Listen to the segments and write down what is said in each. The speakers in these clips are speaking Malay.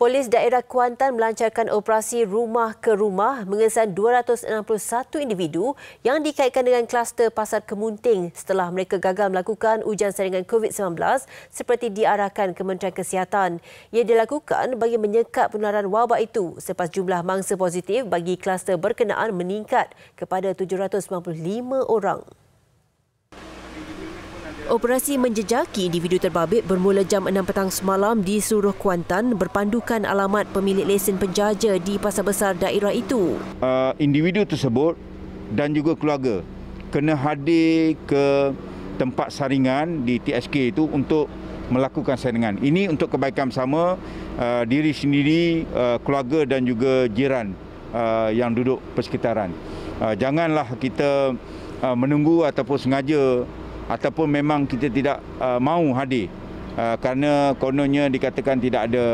Polis daerah Kuantan melancarkan operasi rumah ke rumah mengesan 261 individu yang dikaitkan dengan kluster pasar kemunting setelah mereka gagal melakukan ujian saringan COVID-19 seperti diarahkan Kementerian Kesihatan. Ia dilakukan bagi menyekat penularan wabak itu selepas jumlah mangsa positif bagi kluster berkenaan meningkat kepada 795 orang operasi menjejaki individu terbabit bermula jam 6 petang semalam di seluruh Kuantan berpandukan alamat pemilik lesen penjaja di pasar besar daerah itu. Uh, individu tersebut dan juga keluarga kena hadir ke tempat saringan di TSK itu untuk melakukan saringan. Ini untuk kebaikan bersama uh, ah, diri sendiri, uh, keluarga dan juga jiran uh, yang duduk persekitaran. Uh, janganlah kita uh, menunggu ataupun sengaja ataupun memang kita tidak uh, mahu hadir uh, kerana kononnya dikatakan tidak ada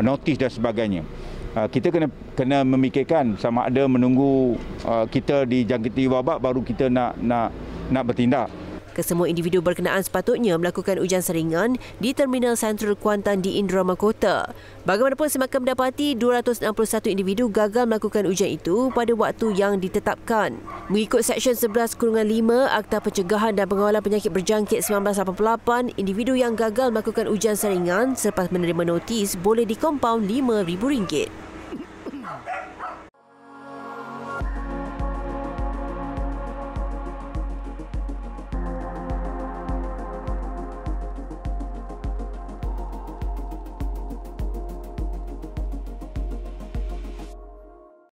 notis dan sebagainya. Uh, kita kena kena memikirkan sama ada menunggu uh, kita dijangkiti wabak baru kita nak nak nak bertindak. Kesemua individu berkenaan sepatutnya melakukan ujian seringan di Terminal Sentral Kuantan di Indrama Kota. Bagaimanapun semakin mendapati 261 individu gagal melakukan ujian itu pada waktu yang ditetapkan. Mengikut Seksyen 11 5 Akta Pencegahan dan Pengawalan Penyakit Berjangkit 1988, individu yang gagal melakukan ujian seringan selepas menerima notis boleh dikompaun RM5,000.